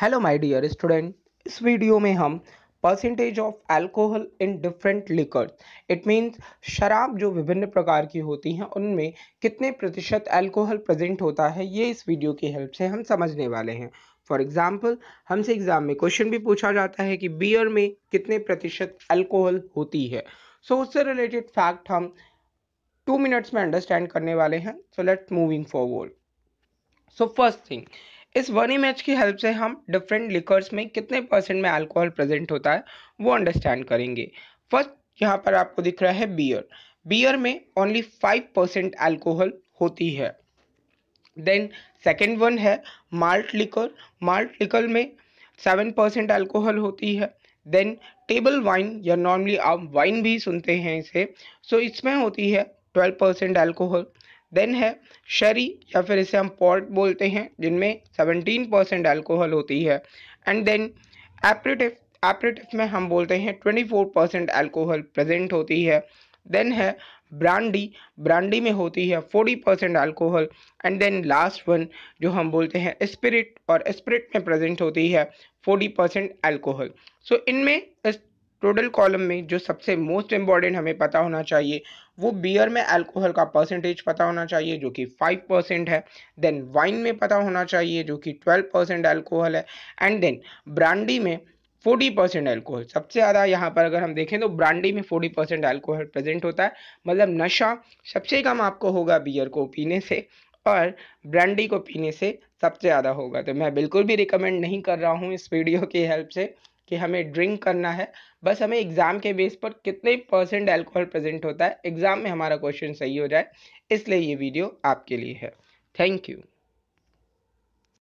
hello my dear student इस video में हम percentage of alcohol in different liquor it means शराब जो विभिन्न प्रकार की होती हैं उनमें कितने प्रतिशत अल्कोहल प्रेजेंट होता है ये इस वीडियो की हेल्प से हम समझने वाले हैं फॉर एग्जाम्पल हमसे एग्जाम में क्वेश्चन भी पूछा जाता है कि बियर में कितने प्रतिशत अल्कोहल होती है सो so, उससे रिलेटेड फैक्ट हम टू मिनट्स में अंडरस्टैंड करने वाले हैं so let's moving forward so first thing इस वन इमेज की हेल्प से हम डिफरेंट लिकर्स में कितने परसेंट में अल्कोहल प्रेजेंट होता है वो अंडरस्टैंड करेंगे फर्स्ट यहाँ पर आपको दिख रहा है बियर बियर में ओनली फाइव परसेंट एल्कोहल होती है देन सेकेंड वन है माल्ट लिकर माल्ट लिकर में सेवन परसेंट एल्कोहल होती है देन टेबल वाइन या नॉर्मली आप वाइन भी सुनते हैं इसे सो so इसमें होती है ट्वेल्व परसेंट एल्कोहल देन है शरी या फिर इसे हम पॉर्ट बोलते हैं जिनमें 17 परसेंट एल्कोहल होती है एंड देन एपरेटिव एपरेटिव में हम बोलते हैं 24 परसेंट एल्कोहल प्रजेंट होती है देन है ब्रांडी ब्रांडी में होती है 40 percent alcohol and then last one जो हम बोलते हैं स्पिरिट और स्पिरिट में प्रजेंट होती है 40 परसेंट एल्कोहल सो इनमें टोटल कॉलम में जो सबसे मोस्ट इम्पॉर्टेंट हमें पता होना चाहिए वो बियर में अल्कोहल का परसेंटेज पता होना चाहिए जो कि फाइव परसेंट है देन वाइन में पता होना चाहिए जो कि ट्वेल्व परसेंट एल्कोहल है एंड देन ब्रांडी में फोर्टी परसेंट एल्कोहल सबसे ज़्यादा यहाँ पर अगर हम देखें तो ब्रांडी में फोर्टी परसेंट एल्कोहल प्रेजेंट होता है मतलब नशा सबसे कम आपको होगा बियर को पीने से और ब्रांडी को पीने से सबसे ज़्यादा होगा तो मैं बिल्कुल भी रिकमेंड नहीं कर रहा हूँ इस वीडियो की हेल्प से कि हमें ड्रिंक करना है बस हमें एग्ज़ाम के बेस पर कितने परसेंट अल्कोहल प्रेजेंट होता है एग्ज़ाम में हमारा क्वेश्चन सही हो जाए इसलिए ये वीडियो आपके लिए है थैंक यू